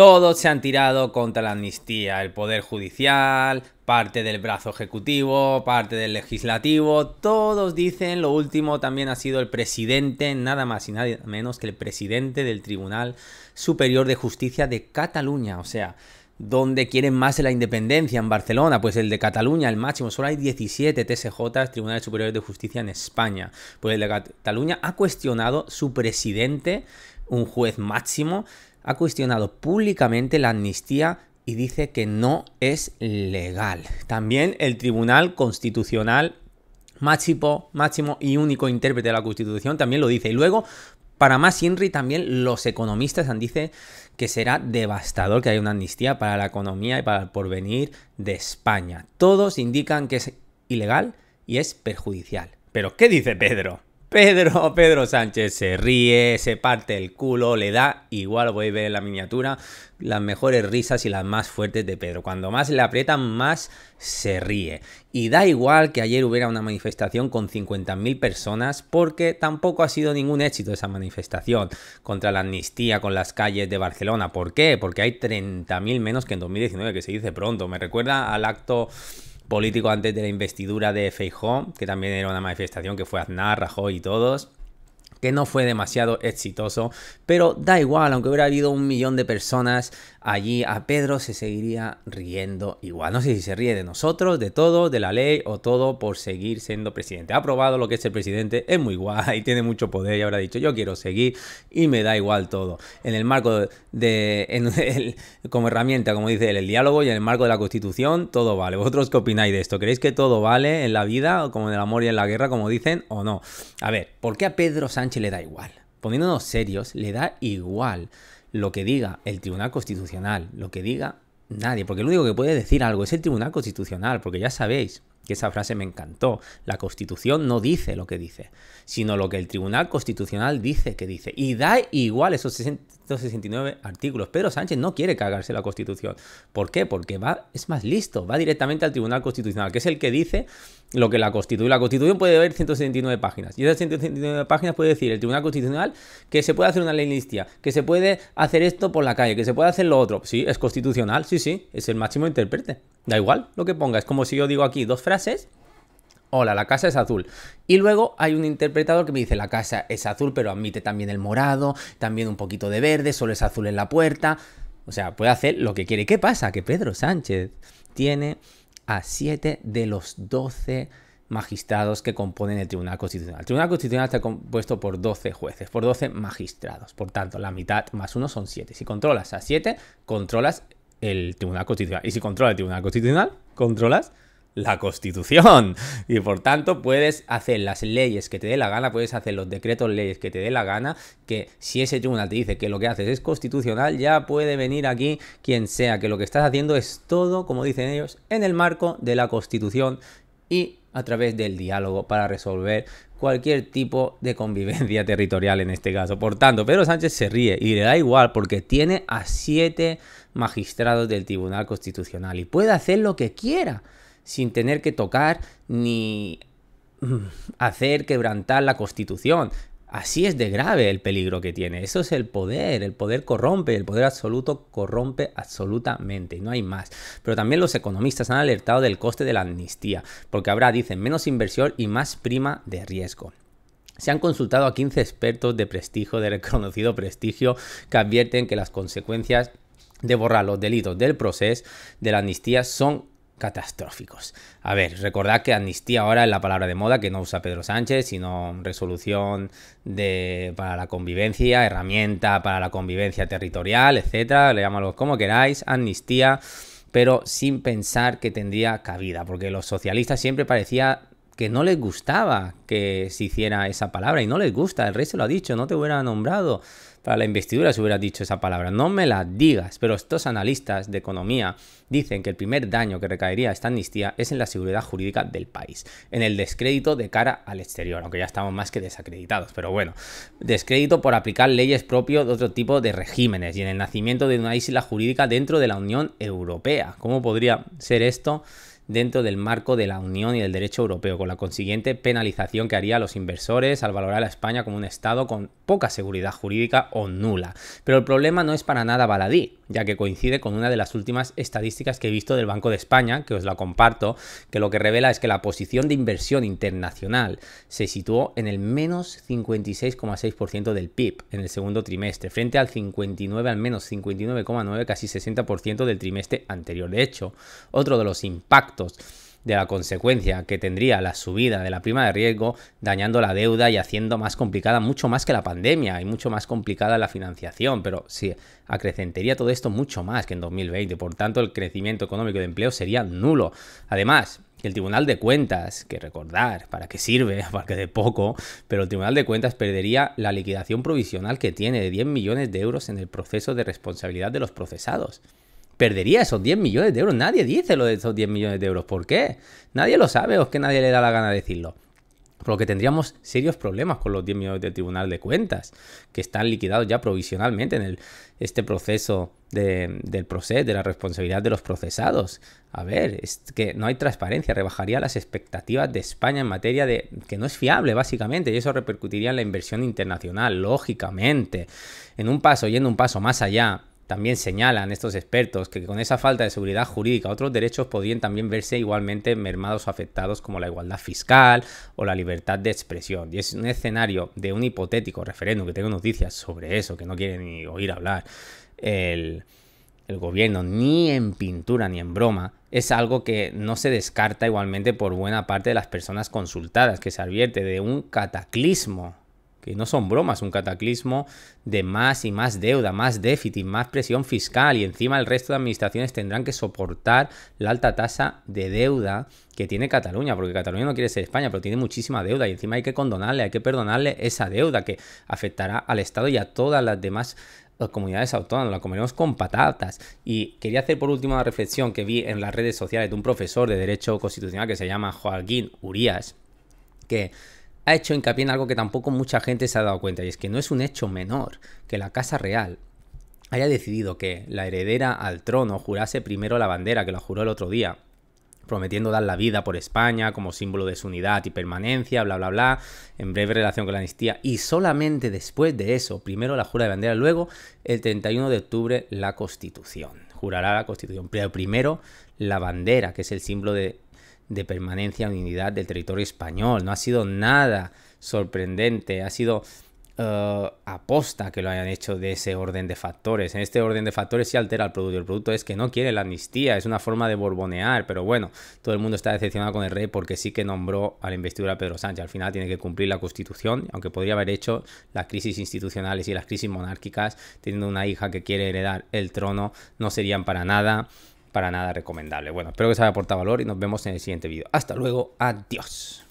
Todos se han tirado contra la amnistía, el Poder Judicial, parte del brazo ejecutivo, parte del legislativo, todos dicen, lo último también ha sido el presidente, nada más y nada menos que el presidente del Tribunal Superior de Justicia de Cataluña, o sea, donde quieren más de la independencia en Barcelona, pues el de Cataluña, el máximo, solo hay 17 TSJ, Tribunales Superiores de Justicia en España, pues el de Cataluña ha cuestionado su presidente, un juez máximo, ha cuestionado públicamente la amnistía y dice que no es legal. También el Tribunal Constitucional máximo, y único intérprete de la Constitución también lo dice. Y luego, para más INRI también los economistas han dicho que será devastador que haya una amnistía para la economía y para el porvenir de España. Todos indican que es ilegal y es perjudicial. Pero ¿qué dice Pedro? Pedro, Pedro Sánchez se ríe, se parte el culo, le da igual, voy a ver la miniatura, las mejores risas y las más fuertes de Pedro. Cuando más le aprietan, más se ríe. Y da igual que ayer hubiera una manifestación con 50.000 personas, porque tampoco ha sido ningún éxito esa manifestación contra la amnistía con las calles de Barcelona. ¿Por qué? Porque hay 30.000 menos que en 2019, que se dice pronto. Me recuerda al acto político antes de la investidura de Feijóo, que también era una manifestación que fue Aznar, Rajoy y todos que no fue demasiado exitoso, pero da igual, aunque hubiera habido un millón de personas allí, a Pedro se seguiría riendo igual. No sé si se ríe de nosotros, de todo, de la ley o todo por seguir siendo presidente. Ha aprobado lo que es el presidente, es muy guay, tiene mucho poder y habrá dicho yo quiero seguir y me da igual todo. En el marco de, como herramienta, como dice el diálogo y en el marco de la constitución, todo vale. ¿Vosotros qué opináis de esto? ¿Creéis que todo vale en la vida, como en el amor y en la guerra, como dicen, o no? A ver, ¿por qué a Pedro Sánchez le da igual. Poniéndonos serios, le da igual lo que diga el Tribunal Constitucional, lo que diga nadie, porque lo único que puede decir algo es el Tribunal Constitucional, porque ya sabéis, que esa frase me encantó. La Constitución no dice lo que dice, sino lo que el Tribunal Constitucional dice que dice. Y da igual esos 169 artículos, pero Sánchez no quiere cagarse la Constitución. ¿Por qué? Porque va, es más listo, va directamente al Tribunal Constitucional, que es el que dice lo que la Constitución. La Constitución puede ver 169 páginas. Y esas 169 páginas puede decir el Tribunal Constitucional que se puede hacer una ley listia, que se puede hacer esto por la calle, que se puede hacer lo otro. Sí, es constitucional, sí, sí, es el máximo intérprete. Da igual lo que ponga. Es como si yo digo aquí dos frases. Hola, la casa es azul. Y luego hay un interpretador que me dice, la casa es azul, pero admite también el morado, también un poquito de verde, solo es azul en la puerta. O sea, puede hacer lo que quiere. ¿Qué pasa? Que Pedro Sánchez tiene a siete de los 12 magistrados que componen el Tribunal Constitucional. El Tribunal Constitucional está compuesto por 12 jueces, por 12 magistrados. Por tanto, la mitad más uno son 7. Si controlas a 7, controlas el Tribunal Constitucional. Y si controla el Tribunal Constitucional, controlas la Constitución. Y por tanto, puedes hacer las leyes que te dé la gana, puedes hacer los decretos, leyes que te dé la gana, que si ese tribunal te dice que lo que haces es constitucional, ya puede venir aquí quien sea, que lo que estás haciendo es todo, como dicen ellos, en el marco de la Constitución y a través del diálogo para resolver cualquier tipo de convivencia territorial en este caso. Por tanto, Pedro Sánchez se ríe y le da igual porque tiene a siete magistrados del Tribunal Constitucional y puede hacer lo que quiera sin tener que tocar ni mm, hacer quebrantar la Constitución. Así es de grave el peligro que tiene. Eso es el poder. El poder corrompe. El poder absoluto corrompe absolutamente. no hay más. Pero también los economistas han alertado del coste de la amnistía. Porque habrá, dicen, menos inversión y más prima de riesgo. Se han consultado a 15 expertos de prestigio, de reconocido prestigio, que advierten que las consecuencias de borrar los delitos del proceso de la amnistía son catastróficos. A ver, recordad que amnistía ahora es la palabra de moda que no usa Pedro Sánchez, sino resolución de, para la convivencia, herramienta para la convivencia territorial, etcétera, le llamamos como queráis, amnistía, pero sin pensar que tendría cabida, porque los socialistas siempre parecía que no les gustaba que se hiciera esa palabra y no les gusta, el rey se lo ha dicho, no te hubiera nombrado para la investidura si hubiera dicho esa palabra, no me la digas, pero estos analistas de economía dicen que el primer daño que recaería esta amnistía es en la seguridad jurídica del país, en el descrédito de cara al exterior, aunque ya estamos más que desacreditados, pero bueno, descrédito por aplicar leyes propias de otro tipo de regímenes y en el nacimiento de una isla jurídica dentro de la Unión Europea. ¿Cómo podría ser esto? dentro del marco de la Unión y del derecho europeo, con la consiguiente penalización que haría a los inversores al valorar a España como un Estado con poca seguridad jurídica o nula. Pero el problema no es para nada baladí, ya que coincide con una de las últimas estadísticas que he visto del Banco de España, que os la comparto, que lo que revela es que la posición de inversión internacional se situó en el menos 56,6% del PIB en el segundo trimestre, frente al 59, al menos 59,9, casi 60% del trimestre anterior. De hecho, otro de los impactos de la consecuencia que tendría la subida de la prima de riesgo, dañando la deuda y haciendo más complicada, mucho más que la pandemia y mucho más complicada la financiación, pero sí, acrecentaría todo esto mucho más que en 2020, por tanto el crecimiento económico de empleo sería nulo. Además, el Tribunal de Cuentas, que recordar, ¿para qué sirve? Para que de poco, pero el Tribunal de Cuentas perdería la liquidación provisional que tiene de 10 millones de euros en el proceso de responsabilidad de los procesados perdería esos 10 millones de euros. Nadie dice lo de esos 10 millones de euros. ¿Por qué? Nadie lo sabe o es que nadie le da la gana de decirlo. Por lo que tendríamos serios problemas con los 10 millones del Tribunal de Cuentas, que están liquidados ya provisionalmente en el, este proceso del proceso, de la responsabilidad de los procesados. A ver, es que no hay transparencia, rebajaría las expectativas de España en materia de que no es fiable, básicamente, y eso repercutiría en la inversión internacional, lógicamente. En un paso, yendo un paso más allá, también señalan estos expertos que con esa falta de seguridad jurídica otros derechos podrían también verse igualmente mermados o afectados como la igualdad fiscal o la libertad de expresión. Y es un escenario de un hipotético referéndum, que tengo noticias sobre eso, que no quieren ni oír hablar el, el gobierno, ni en pintura ni en broma, es algo que no se descarta igualmente por buena parte de las personas consultadas, que se advierte de un cataclismo que no son bromas, un cataclismo de más y más deuda, más déficit, más presión fiscal y encima el resto de administraciones tendrán que soportar la alta tasa de deuda que tiene Cataluña, porque Cataluña no quiere ser España, pero tiene muchísima deuda y encima hay que condonarle, hay que perdonarle esa deuda que afectará al Estado y a todas las demás eh, comunidades autónomas, la comeremos con patatas. Y quería hacer por último una reflexión que vi en las redes sociales de un profesor de Derecho Constitucional que se llama Joaquín Urías, que hecho hincapié en algo que tampoco mucha gente se ha dado cuenta, y es que no es un hecho menor que la Casa Real haya decidido que la heredera al trono jurase primero la bandera, que la juró el otro día, prometiendo dar la vida por España como símbolo de su unidad y permanencia, bla, bla, bla, en breve relación con la amnistía. Y solamente después de eso, primero la jura de bandera, luego el 31 de octubre la constitución. Jurará la constitución, pero primero la bandera, que es el símbolo de de permanencia y unidad del territorio español. No ha sido nada sorprendente, ha sido eh, aposta que lo hayan hecho de ese orden de factores. En este orden de factores se sí altera el producto. El producto es que no quiere la amnistía, es una forma de borbonear, pero bueno, todo el mundo está decepcionado con el rey porque sí que nombró a la investidura Pedro Sánchez. Al final tiene que cumplir la constitución, aunque podría haber hecho las crisis institucionales y las crisis monárquicas, teniendo una hija que quiere heredar el trono, no serían para nada para nada recomendable. Bueno, espero que os haya aportado valor y nos vemos en el siguiente vídeo. Hasta luego, adiós.